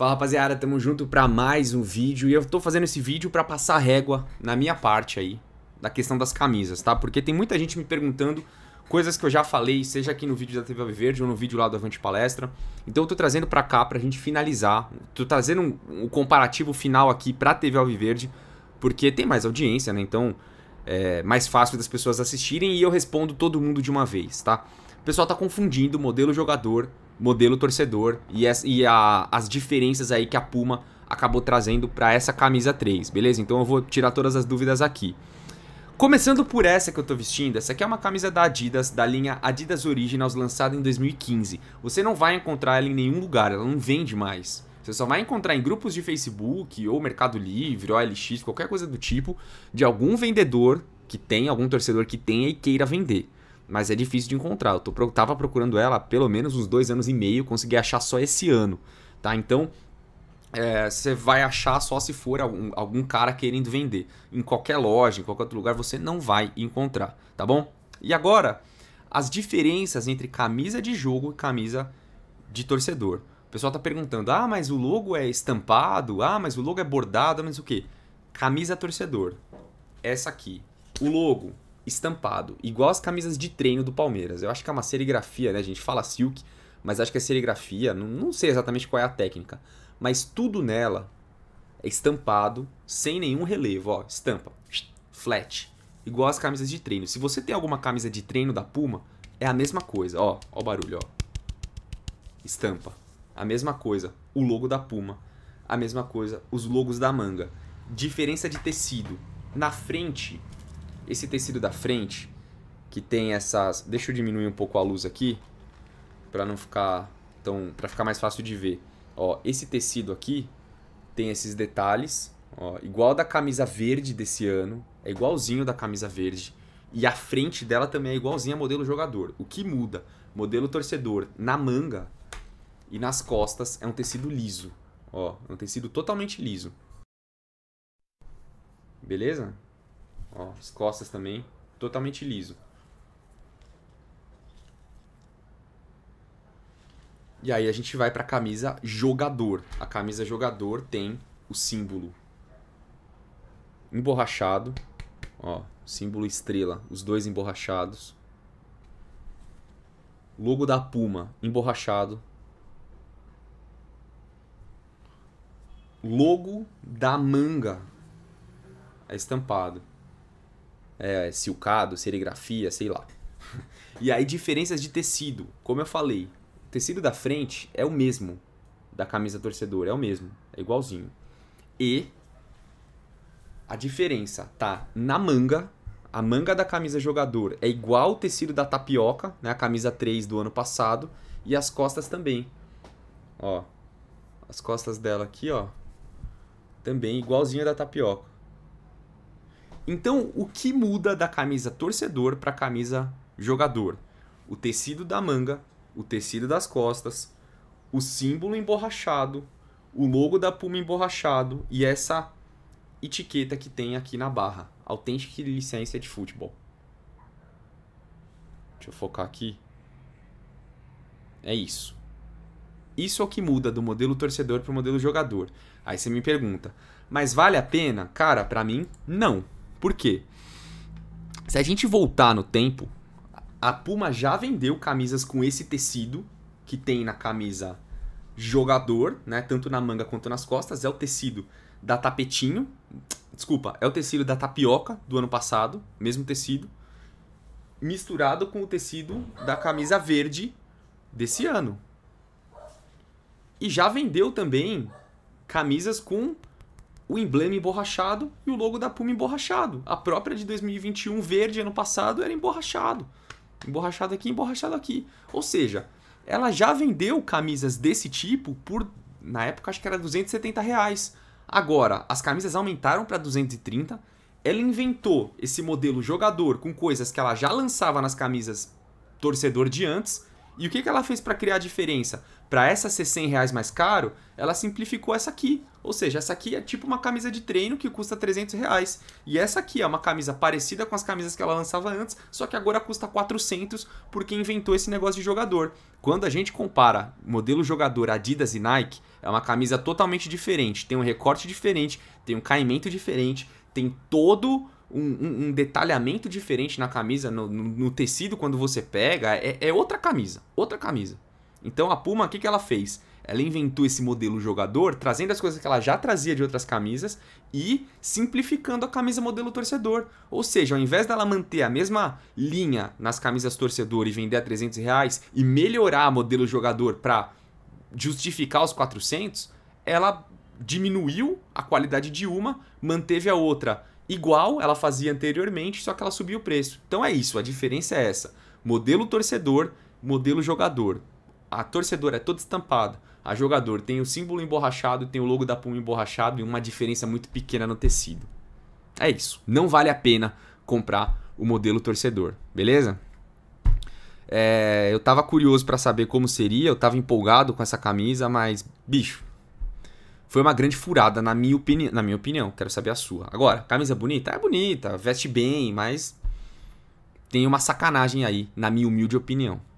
Fala rapaziada, tamo junto pra mais um vídeo e eu tô fazendo esse vídeo pra passar régua na minha parte aí da questão das camisas, tá? Porque tem muita gente me perguntando coisas que eu já falei, seja aqui no vídeo da TV Verde ou no vídeo lá do Avante Palestra. Então eu tô trazendo pra cá pra gente finalizar, tô trazendo um, um comparativo final aqui pra TV Alviverde, porque tem mais audiência, né? Então é mais fácil das pessoas assistirem e eu respondo todo mundo de uma vez, tá? O pessoal tá confundindo modelo jogador modelo torcedor e, as, e a, as diferenças aí que a Puma acabou trazendo para essa camisa 3, beleza? Então eu vou tirar todas as dúvidas aqui. Começando por essa que eu tô vestindo, essa aqui é uma camisa da Adidas, da linha Adidas Originals, lançada em 2015. Você não vai encontrar ela em nenhum lugar, ela não vende mais. Você só vai encontrar em grupos de Facebook, ou Mercado Livre, ou LX, qualquer coisa do tipo, de algum vendedor que tem, algum torcedor que tenha e queira vender mas é difícil de encontrar. Eu tô, tava procurando ela há pelo menos uns dois anos e meio, consegui achar só esse ano, tá? Então, é, você é, vai achar só se for algum, algum cara querendo vender. Em qualquer loja, em qualquer outro lugar, você não vai encontrar, tá bom? E agora, as diferenças entre camisa de jogo e camisa de torcedor. O pessoal tá perguntando, ah, mas o logo é estampado, ah, mas o logo é bordado, mas o que? Camisa torcedor. Essa aqui. O logo estampado, igual as camisas de treino do Palmeiras. Eu acho que é uma serigrafia, né? A gente fala silk, mas acho que é serigrafia, não, não sei exatamente qual é a técnica, mas tudo nela é estampado, sem nenhum relevo, ó, estampa, flat, igual as camisas de treino. Se você tem alguma camisa de treino da Puma, é a mesma coisa, ó, ó o barulho, ó. Estampa, a mesma coisa, o logo da Puma, a mesma coisa, os logos da manga. Diferença de tecido. Na frente esse tecido da frente, que tem essas... Deixa eu diminuir um pouco a luz aqui, para não ficar tão... para ficar mais fácil de ver. Ó, esse tecido aqui tem esses detalhes, ó, igual da camisa verde desse ano, é igualzinho da camisa verde. E a frente dela também é igualzinha a modelo jogador. O que muda? Modelo torcedor na manga e nas costas é um tecido liso. Ó, é um tecido totalmente liso. Beleza? Ó, as costas também, totalmente liso. E aí a gente vai para a camisa jogador. A camisa jogador tem o símbolo emborrachado, ó, símbolo estrela, os dois emborrachados. Logo da Puma emborrachado. Logo da manga é estampado é, silcado, serigrafia, sei lá. E aí diferenças de tecido, como eu falei, o tecido da frente é o mesmo da camisa torcedora, é o mesmo, é igualzinho. E a diferença tá na manga, a manga da camisa jogador é igual o tecido da tapioca, né, a camisa 3 do ano passado, e as costas também. Ó, as costas dela aqui, ó, também igualzinha da tapioca. Então, o que muda da camisa torcedor para a camisa jogador? O tecido da manga, o tecido das costas, o símbolo emborrachado, o logo da Puma emborrachado e essa etiqueta que tem aqui na barra, autêntica licença de futebol. Deixa eu focar aqui. É isso. Isso é o que muda do modelo torcedor para o modelo jogador. Aí você me pergunta, mas vale a pena? Cara, para mim, não. Por quê? Se a gente voltar no tempo, a Puma já vendeu camisas com esse tecido que tem na camisa jogador, né? Tanto na manga quanto nas costas. É o tecido da tapetinho. Desculpa, é o tecido da tapioca do ano passado, mesmo tecido, misturado com o tecido da camisa verde desse ano. E já vendeu também camisas com o emblema emborrachado e o logo da Puma emborrachado. A própria de 2021 verde ano passado era emborrachado. Emborrachado aqui, emborrachado aqui. Ou seja, ela já vendeu camisas desse tipo por, na época acho que era 270 reais. Agora, as camisas aumentaram para 230. Ela inventou esse modelo jogador com coisas que ela já lançava nas camisas torcedor de antes e o que, que ela fez para criar a diferença? Para essa ser 100 reais mais caro, ela simplificou essa aqui. Ou seja, essa aqui é tipo uma camisa de treino que custa 300 reais. E essa aqui é uma camisa parecida com as camisas que ela lançava antes, só que agora custa 400 porque inventou esse negócio de jogador. Quando a gente compara modelo jogador Adidas e Nike, é uma camisa totalmente diferente. Tem um recorte diferente, tem um caimento diferente, tem todo um, um, um detalhamento diferente na camisa, no, no, no tecido quando você pega, é, é, outra camisa, outra camisa. Então a Puma, o que, que ela fez? Ela inventou esse modelo jogador, trazendo as coisas que ela já trazia de outras camisas e simplificando a camisa modelo torcedor. Ou seja, ao invés dela manter a mesma linha nas camisas torcedor e vender a 300 reais e melhorar modelo jogador para justificar os 400, ela diminuiu a qualidade de uma, manteve a outra igual ela fazia anteriormente, só que ela subiu o preço. Então é isso, a diferença é essa. Modelo torcedor, modelo jogador. A torcedora é toda estampada. A jogador tem o símbolo emborrachado, tem o logo da Puma emborrachado e uma diferença muito pequena no tecido. É isso. Não vale a pena comprar o modelo torcedor, beleza? É, eu tava curioso para saber como seria, eu tava empolgado com essa camisa, mas bicho, foi uma grande furada, na minha, opini na minha opinião. Quero saber a sua. Agora, camisa bonita? É bonita, veste bem, mas tem uma sacanagem aí, na minha humilde opinião.